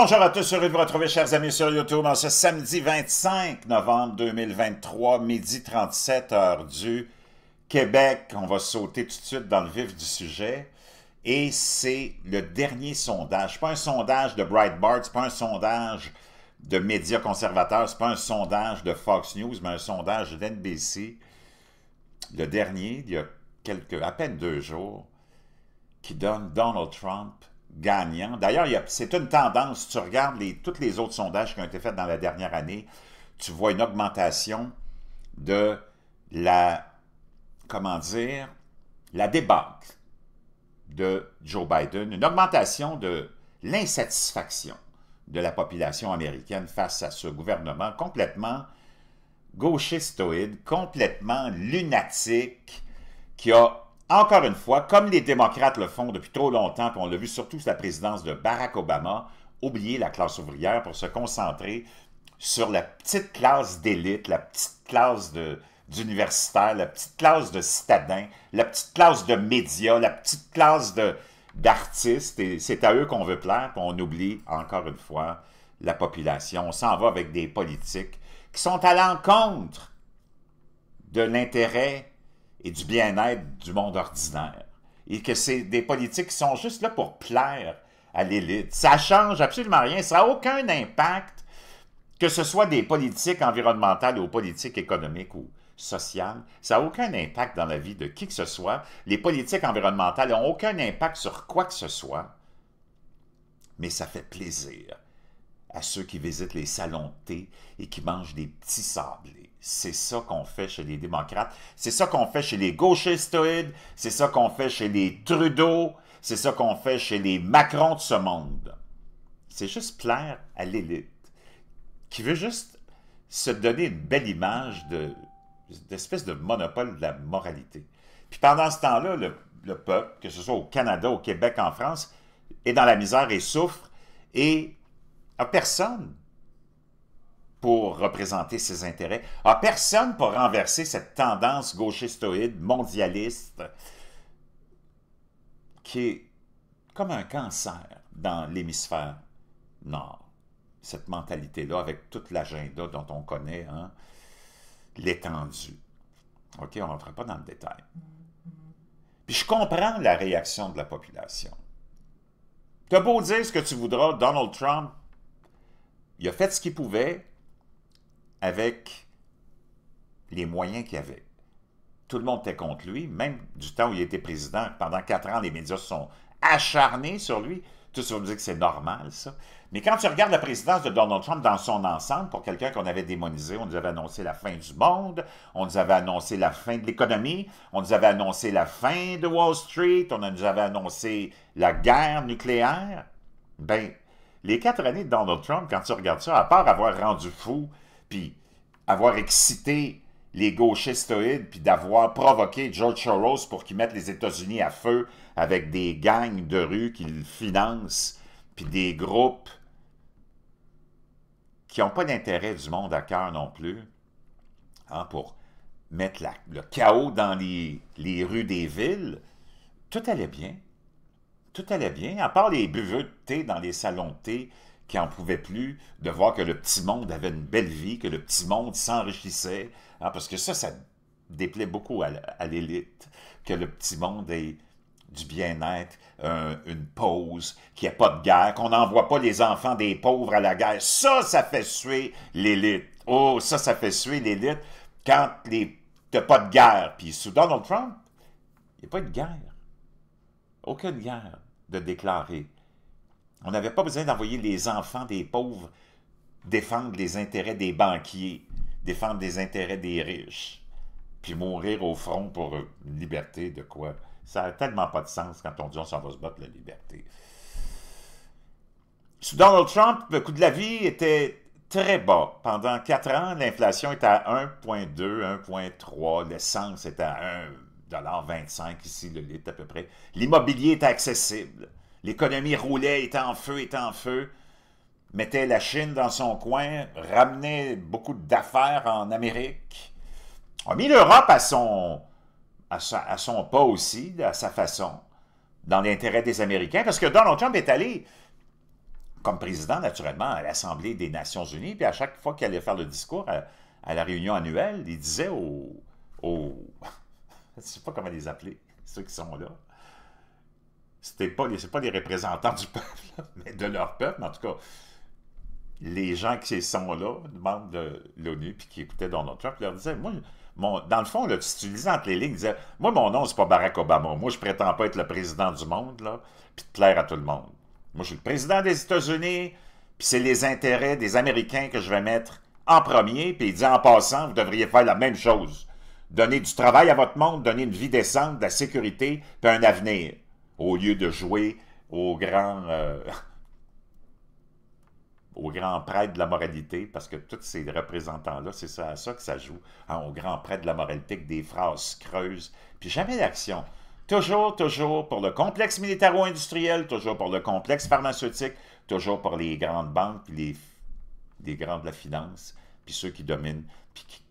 Bonjour à tous, heureux de vous retrouver, chers amis sur YouTube, en ce samedi 25 novembre 2023, midi 37, heures du Québec. On va sauter tout de suite dans le vif du sujet. Et c'est le dernier sondage. pas un sondage de Breitbart, c'est pas un sondage de médias conservateurs, c'est pas un sondage de Fox News, mais un sondage d'NBC. Le dernier, il y a quelques, à peine deux jours, qui donne Donald Trump gagnant. D'ailleurs, c'est une tendance. Tu regardes les, tous les autres sondages qui ont été faits dans la dernière année, tu vois une augmentation de la, comment dire, la débâcle de Joe Biden, une augmentation de l'insatisfaction de la population américaine face à ce gouvernement complètement gauchistoïde, complètement lunatique, qui a encore une fois, comme les démocrates le font depuis trop longtemps, puis on l'a vu surtout sous la présidence de Barack Obama, oublier la classe ouvrière pour se concentrer sur la petite classe d'élite, la petite classe d'universitaires, la petite classe de citadins, la petite classe de médias, la petite classe d'artistes, et c'est à eux qu'on veut plaire, puis on oublie, encore une fois, la population. On s'en va avec des politiques qui sont à l'encontre de l'intérêt et du bien-être du monde ordinaire. Et que c'est des politiques qui sont juste là pour plaire à l'élite. Ça change absolument rien. Ça n'a aucun impact, que ce soit des politiques environnementales ou politiques économiques ou sociales. Ça n'a aucun impact dans la vie de qui que ce soit. Les politiques environnementales n'ont aucun impact sur quoi que ce soit. Mais ça fait plaisir à ceux qui visitent les salons de thé et qui mangent des petits sablés. C'est ça qu'on fait chez les démocrates. C'est ça qu'on fait chez les gauchistes. C'est ça qu'on fait chez les Trudeau. C'est ça qu'on fait chez les Macron de ce monde. C'est juste plaire à l'élite qui veut juste se donner une belle image de d'espèce de monopole de la moralité. Puis pendant ce temps-là, le, peuple, que ce soit au Canada, au Québec, en France, est dans la misère et souffre et à personne pour représenter ses intérêts, a ah, personne pour renverser cette tendance gauchistoïde, mondialiste, qui est comme un cancer dans l'hémisphère nord. Cette mentalité-là, avec toute l'agenda dont on connaît hein, l'étendue. OK, on ne rentre pas dans le détail. Puis je comprends la réaction de la population. T'as beau dire ce que tu voudras, Donald Trump, il a fait ce qu'il pouvait, avec les moyens qu'il avait. Tout le monde était contre lui, même du temps où il était président. Pendant quatre ans, les médias sont acharnés sur lui. Tout ça me dit que c'est normal, ça. Mais quand tu regardes la présidence de Donald Trump dans son ensemble, pour quelqu'un qu'on avait démonisé, on nous avait annoncé la fin du monde, on nous avait annoncé la fin de l'économie, on nous avait annoncé la fin de Wall Street, on nous avait annoncé la guerre nucléaire. Ben, les quatre années de Donald Trump, quand tu regardes ça, à part avoir rendu fou puis avoir excité les gauchistes puis d'avoir provoqué George Soros pour qu'il mette les États-Unis à feu avec des gangs de rue qu'il finance, puis des groupes qui n'ont pas d'intérêt du monde à cœur non plus, hein, pour mettre le chaos dans les, les rues des villes, tout allait bien. Tout allait bien, à part les buveux de thé dans les salons de thé, qui en pouvait plus de voir que le petit monde avait une belle vie, que le petit monde s'enrichissait, hein, parce que ça, ça déplaît beaucoup à, l'élite, que le petit monde ait du bien-être, une pause, qu'il n'y ait pas de guerre, qu'on n'envoie pas les enfants des pauvres à la guerre. Ça, ça fait suer l'élite. Oh, ça, ça fait suer l'élite quand les a pas de guerre. Puis sous Donald Trump, il n'y a pas de guerre. Aucune guerre de déclarer. On n'avait pas besoin d'envoyer les enfants des pauvres défendre les intérêts des banquiers, défendre les intérêts des riches, puis mourir au front pour une liberté de quoi. Ça n'a tellement pas de sens quand on dit on s'en va se battre la liberté. Sous Donald Trump, le coût de la vie était très bas. Pendant quatre ans, l'inflation était à 1,2, 1,3. L'essence était à 1,25 ici, le litre à peu près. L'immobilier était accessible. L'économie roulait, était en feu, était en feu. Mettait la Chine dans son coin, ramenait beaucoup d'affaires en Amérique. a mis l'Europe à son, à, pas aussi, à sa façon, dans l'intérêt des Américains, parce que Donald Trump est allé, comme président, naturellement, à l'Assemblée des Nations Unies, puis à chaque fois qu'il allait faire le discours à, la réunion annuelle, il disait aux je ne sais pas comment les appeler, ceux qui sont là, c'était pas, c'est pas les représentants du peuple, mais de leur peuple, en tout cas, les gens qui sont là, membres de l'ONU, puis qui écoutaient Donald Trump, leur disaient, moi, mon, dans le fond, le tu lisais entre les lignes, disait moi, mon nom, c'est pas Barack Obama. Moi, je prétends pas être le président du monde, là, puis de clair à tout le monde. Moi, je suis le président des États-Unis, puis c'est les intérêts des Américains que je vais mettre en premier, puis il dit, en passant, vous devriez faire la même chose. Donner du travail à votre monde, donner une vie décente, de la sécurité, puis un avenir au lieu de jouer au grand, euh, au grand de la moralité, parce que tous ces représentants-là, c'est ça, à ça que ça joue, hein, au grand prêtre de la moralité, des phrases creuses, puis jamais d'action. Toujours, toujours pour le complexe militaro-industriel, toujours pour le complexe pharmaceutique, toujours pour les grandes banques, puis les, les grands de la finance, puis ceux qui dominent, puis qui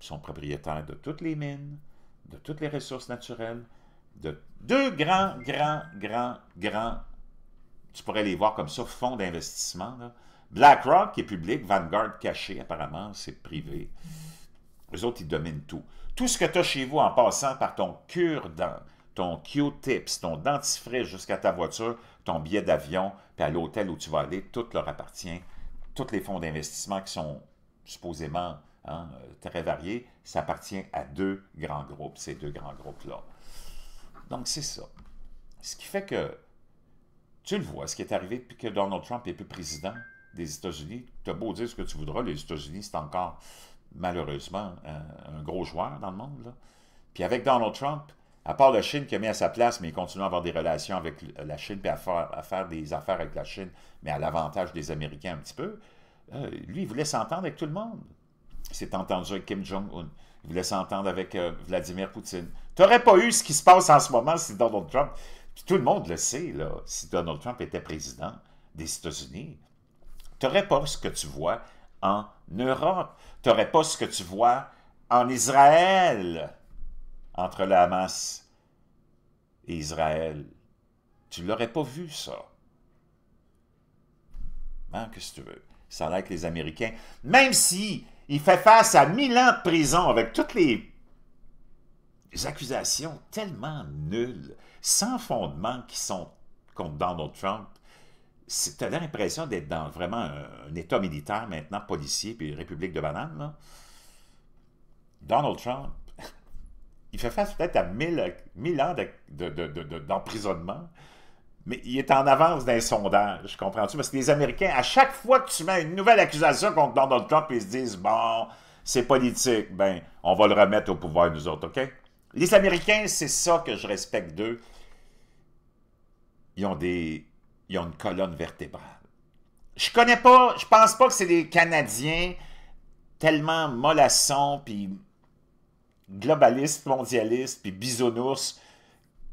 sont propriétaires de toutes les mines, de toutes les ressources naturelles, de deux grands, grands, grands, grands, tu pourrais les voir comme ça, fonds d'investissement. BlackRock est public, Vanguard caché, apparemment, c'est privé. Les autres, ils dominent tout. Tout ce que tu as chez vous en passant par ton cure-dent, ton Q-tips, ton dentifrice jusqu'à ta voiture, ton billet d'avion, puis à l'hôtel où tu vas aller, tout leur appartient. Tous les fonds d'investissement qui sont supposément hein, euh, très variés, ça appartient à deux grands groupes, ces deux grands groupes-là. Donc, c'est ça. Ce qui fait que, tu le vois, ce qui est arrivé depuis que Donald Trump est plus président des États-Unis, tu as beau dire ce que tu voudras, les États-Unis, c'est encore, malheureusement, un, gros joueur dans le monde. Là. Puis avec Donald Trump, à part la Chine qui a mis à sa place, mais il continue à avoir des relations avec la Chine, puis à faire, des affaires avec la Chine, mais à l'avantage des Américains un petit peu, euh, lui, il voulait s'entendre avec tout le monde. Il s'est entendu avec Kim Jong-un. Il voulait s'entendre avec euh, Vladimir Poutine. Tu n'aurais pas eu ce qui se passe en ce moment si Donald Trump... tout le monde le sait, là, si Donald Trump était président des États-Unis, tu n'aurais pas ce que tu vois en Europe. Tu n'aurais pas ce que tu vois en Israël, entre la masse et Israël. Tu ne l'aurais pas vu, ça. Qu'est-ce que tu veux. Ça a l'air que les Américains, même si il fait face à mille ans de prison avec toutes les, accusations tellement nulles, sans fondement qui sont contre Donald Trump. C'était l'impression d'être dans vraiment un, état militaire maintenant, policier, puis République de banane. Donald Trump, il fait face peut-être à mille, ans d'emprisonnement. De, mais il est en avance d'un sondage, je comprends-tu? Parce que les Américains, à chaque fois que tu mets une nouvelle accusation contre Donald Trump, ils se disent, bon, c'est politique, ben, on va le remettre au pouvoir, nous autres, OK? Les Américains, c'est ça que je respecte d'eux. Ils ont des... Ils ont une colonne vertébrale. Je connais pas, je pense pas que c'est des Canadiens tellement mollassons, puis globalistes, mondialistes, puis bisounours,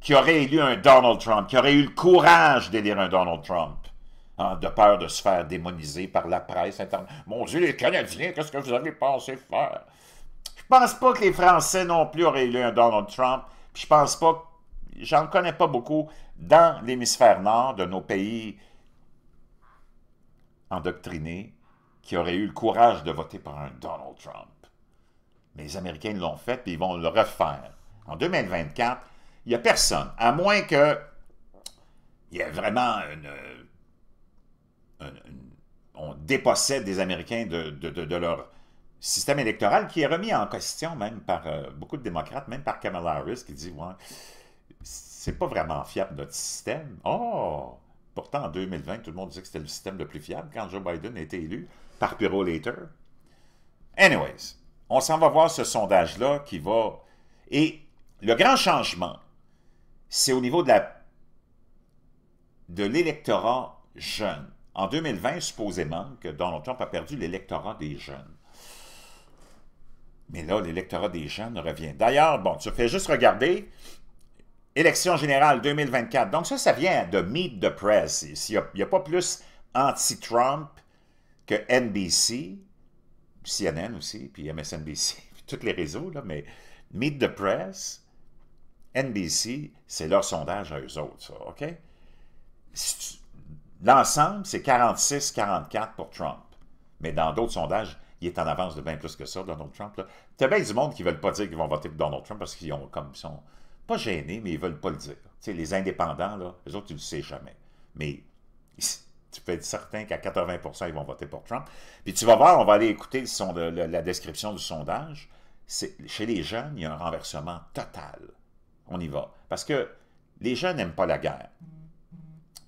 qui aurait élu un Donald Trump, qui aurait eu le courage d'élire un Donald Trump, hein, de peur de se faire démoniser par la presse internationale. Mon Dieu, les Canadiens, qu'est-ce que vous avez pensé faire? Je pense pas que les Français non plus auraient élu un Donald Trump, puis je pense pas, j'en connais pas beaucoup, dans l'hémisphère nord de nos pays endoctrinés, qui auraient eu le courage de voter pour un Donald Trump. Mais les Américains l'ont fait, et ils vont le refaire. En 2024, il n'y a personne, à moins que il y ait vraiment une, euh, on dépossède des Américains de, leur système électoral qui est remis en question même par euh, beaucoup de démocrates, même par Kamala Harris qui dit c'est pas vraiment fiable notre système. Oh, pourtant en 2020 tout le monde disait que c'était le système le plus fiable quand Joe Biden a été élu par Bureau Later. Anyways, on s'en va voir ce sondage là qui va et le grand changement c'est au niveau de l'électorat jeune. En 2020, supposément, que Donald Trump a perdu l'électorat des jeunes. Mais là, l'électorat des jeunes revient. D'ailleurs, bon, tu fais juste regarder élection générale 2024. Donc ça, ça vient de Meet the Press. Il n'y a, pas plus anti-Trump que NBC, CNN aussi, puis MSNBC, puis tous les réseaux, là, mais Meet the Press, NBC, c'est leur sondage à eux autres, ça, OK? L'ensemble, c'est 46-44 pour Trump. Mais dans d'autres sondages, il est en avance de bien plus que ça, Donald Trump. Tu as bien du monde qui ne veulent pas dire qu'ils vont voter pour Donald Trump parce qu'ils ont comme sont pas gênés, mais ils ne veulent pas le dire. les indépendants, là, eux autres, tu ne le sais jamais. Mais tu peux être certain qu'à 80 ils vont voter pour Trump. Puis tu vas voir, on va aller écouter la description du sondage. Chez les jeunes, il y a un renversement total on y va. Parce que les gens n'aiment pas la guerre.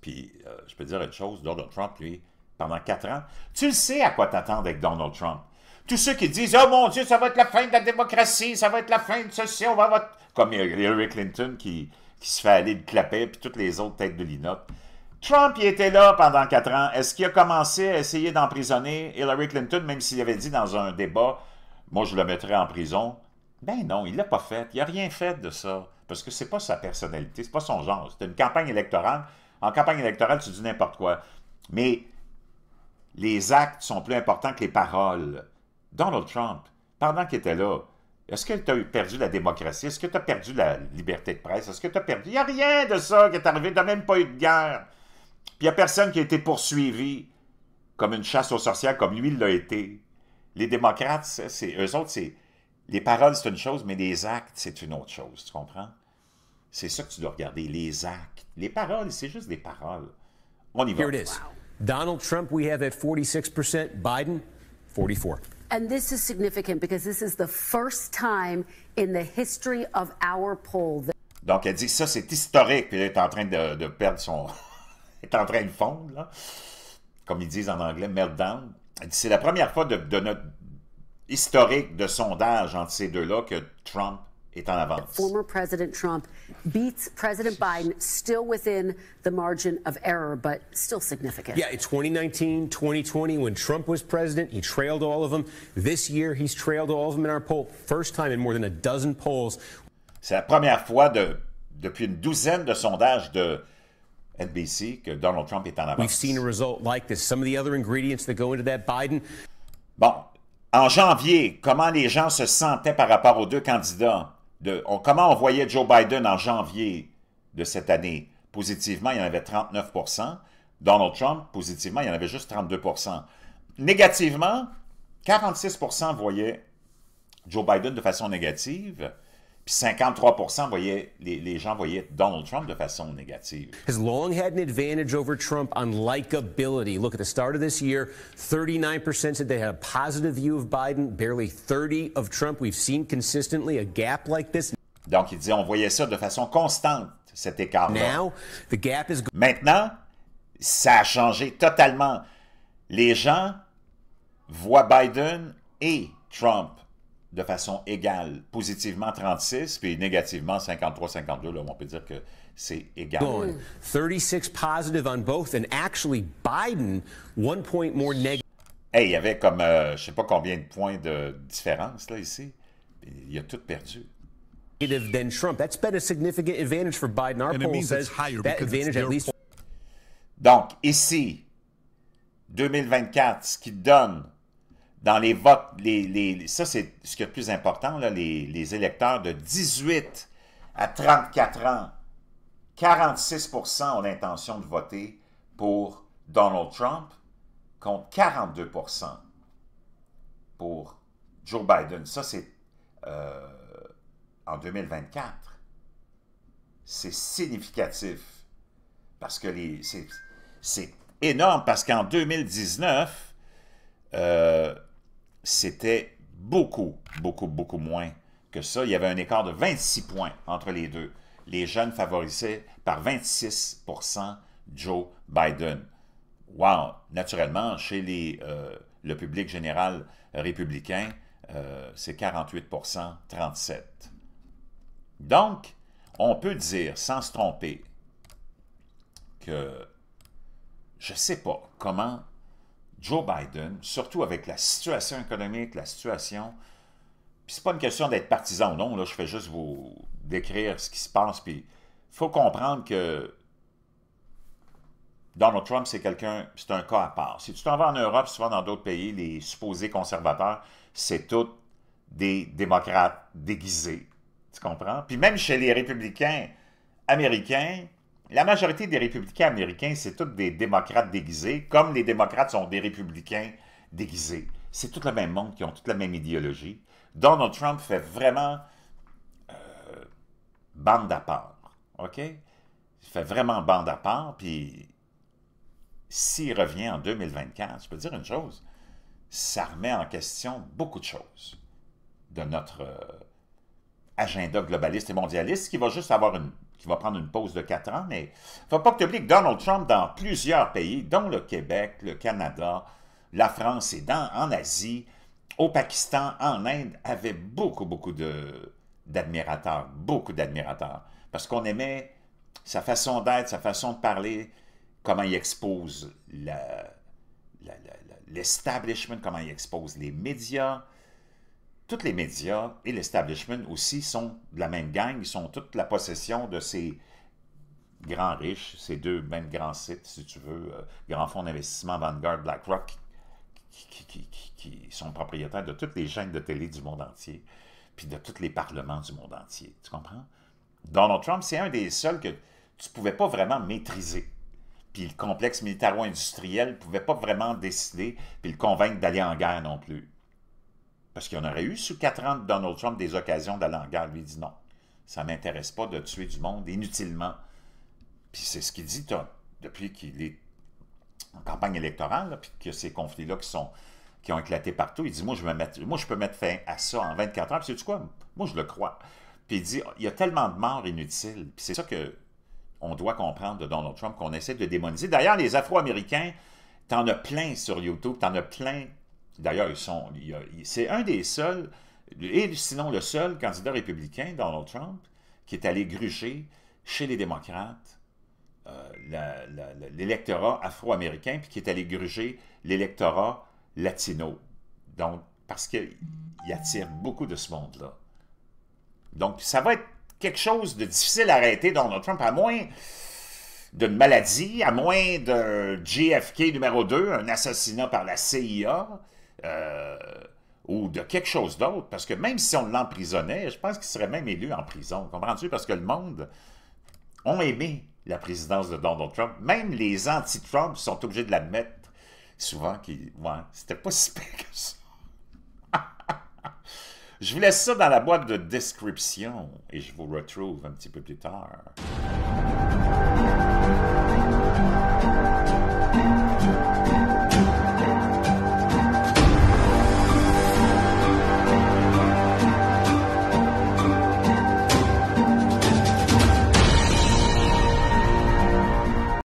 Puis, euh, je peux dire une chose, Donald Trump, lui, pendant quatre ans, tu le sais à quoi t'attendre avec Donald Trump. Tous ceux qui disent Oh mon Dieu, ça va être la fin de la démocratie, ça va être la fin de ceci, on va Comme Hillary Clinton qui, qui se fait aller le clapet, puis toutes les autres têtes de linotte. Trump, il était là pendant quatre ans. Est-ce qu'il a commencé à essayer d'emprisonner Hillary Clinton, même s'il avait dit dans un débat Moi, je le mettrais en prison ben non, il l'a pas fait. Il n'a rien fait de ça. Parce que c'est pas sa personnalité, c'est pas son genre. C'est une campagne électorale. En campagne électorale, tu dis n'importe quoi. Mais les actes sont plus importants que les paroles. Donald Trump, pendant qu'il était là, est-ce que tu as perdu la démocratie? Est-ce que tu as perdu la liberté de presse? Est-ce que tu as perdu... Il n'y a rien de ça qui est arrivé. Il n'y a même pas eu de guerre. Puis il n'y a personne qui a été poursuivi comme une chasse aux sorcières, comme lui il l'a été. Les démocrates, c'est, eux autres, c'est les paroles, c'est une chose, mais les actes, c'est une autre chose, tu comprends? C'est ça que tu dois regarder, les actes. Les paroles, c'est juste des paroles. On y va. Here it is. Donald Trump, we have at 46%, Biden, 44. And this is significant because this is the first time in the history of our poll. That... Donc, elle dit ça, c'est historique. Puis elle est en train de, de perdre son. elle est en train de fondre, là. Comme ils disent en anglais, meltdown. Elle dit c'est la première fois de, de notre historique de sondage entre ces deux-là que Trump est en avance. Former President Trump beats President Biden still within the margin of error, but still significant. Yeah, in 2019, 2020, when Trump was president, he trailed all of them. This year, he's trailed all of them in our poll. First time in more than a dozen polls. C'est la première fois de, depuis une douzaine de sondages de NBC que Donald Trump est en avance. We've seen a result like this. Some of the other ingredients that go into that Biden. Bon, en janvier, comment les gens se sentaient par rapport aux deux candidats? comment on voyait Joe Biden en janvier de cette année? Positivement, il y en avait 39 Donald Trump, positivement, il y en avait juste 32 Négativement, 46 voyaient Joe Biden de façon négative. Puis 53 voyaient, les, les, gens voyaient Donald Trump de façon négative. Has long had an advantage over Trump on likability. Look, at the start of this year, 39% said they had a positive view of Biden, barely 30 of Trump. We've seen consistently a gap like this. Donc, il dit, on voyait ça de façon constante, cet écart-là. Is... Maintenant, ça a changé totalement. Les gens voient Biden et Trump de façon égale, positivement 36 puis négativement 53 52 là, on peut dire que c'est égal. 36 positive on both and actually Biden one point more negative. Hey, il y avait comme euh, je sais pas combien de points de différence là ici. Il a tout perdu. Than Trump. That's been a significant advantage for Biden. Our poll says that advantage at least. Donc ici 2024 ce qui donne dans les votes, les, ça c'est ce qui est le plus important, les, électeurs de 18 à 34 ans, 46 ont l'intention de voter pour Donald Trump contre 42 pour Joe Biden. Ça c'est euh, en 2024. C'est significatif parce que c'est énorme parce qu'en 2019, c'était beaucoup, beaucoup, beaucoup moins que ça. Il y avait un écart de 26 points entre les deux. Les jeunes favorisaient par 26 Joe Biden. Wow! Naturellement, chez les, euh, le public général républicain, euh, c'est 48 37 Donc, on peut dire, sans se tromper, que je ne sais pas comment Joe Biden, surtout avec la situation économique, la situation... Puis c'est pas une question d'être partisan ou non, là, je fais juste vous décrire ce qui se passe, puis faut comprendre que Donald Trump, c'est quelqu'un, c'est un cas à part. Si tu t'en vas en Europe, souvent dans d'autres pays, les supposés conservateurs, c'est tous des démocrates déguisés. Tu comprends? Puis même chez les républicains américains, la majorité des républicains américains, c'est tous des démocrates déguisés, comme les démocrates sont des républicains déguisés. C'est tout le même monde qui ont toute la même idéologie. Donald Trump fait vraiment euh, bande à part. OK? Il fait vraiment bande à part. Puis s'il revient en 2024, je peux dire une chose, ça remet en question beaucoup de choses de notre euh, agenda globaliste et mondialiste qui va juste avoir une qui va prendre une pause de quatre ans, mais il ne faut pas que tu oublies que Donald Trump, dans plusieurs pays, dont le Québec, le Canada, la France et dans, en Asie, au Pakistan, en Inde, avait beaucoup, beaucoup d'admirateurs, beaucoup d'admirateurs, parce qu'on aimait sa façon d'être, sa façon de parler, comment il expose l'establishment, comment il expose les médias, tous les médias et l'establishment aussi sont de la même gang, ils sont toute la possession de ces grands riches, ces deux mêmes ben, grands sites, si tu veux, euh, grands fonds d'investissement Vanguard, BlackRock, qui, qui, sont propriétaires de toutes les chaînes de télé du monde entier, puis de tous les parlements du monde entier. Tu comprends? Donald Trump, c'est un des seuls que tu ne pouvais pas vraiment maîtriser. Puis le complexe militaro-industriel ne pouvait pas vraiment décider, puis le convaincre d'aller en guerre non plus. Parce qu'il y en aurait eu sous quatre ans de Donald Trump des occasions d'aller en guerre. Lui dit non, ça ne m'intéresse pas de tuer du monde inutilement. Puis c'est ce qu'il dit depuis qu'il est en campagne électorale, puis que ces conflits-là qui qui ont éclaté partout, il dit moi je, peux mettre fin à ça en 24 heures. Puis c'est tu quoi Moi, je le crois. Puis il dit il y a tellement de morts inutiles. Puis c'est ça que on doit comprendre de Donald Trump qu'on essaie de démoniser. D'ailleurs, les Afro-Américains, t'en as plein sur YouTube, t'en as plein D'ailleurs, ils sont. c'est un des seuls, et sinon le seul candidat républicain, Donald Trump, qui est allé gruger chez les démocrates euh, l'électorat afro-américain, puis qui est allé gruger l'électorat latino. Donc, parce qu'il attire beaucoup de ce monde-là. Donc, ça va être quelque chose de difficile à arrêter Donald Trump, à moins d'une maladie, à moins d'un JFK numéro 2, un assassinat par la CIA, euh, ou de quelque chose d'autre, parce que même si on l'emprisonnait, je pense qu'il serait même élu en prison. Comprends-tu? Parce que le monde ont aimé la présidence de Donald Trump. Même les anti-Trump sont obligés de l'admettre souvent Ouais, c'était pas si pire que ça. je vous laisse ça dans la boîte de description et je vous retrouve un petit peu plus tard.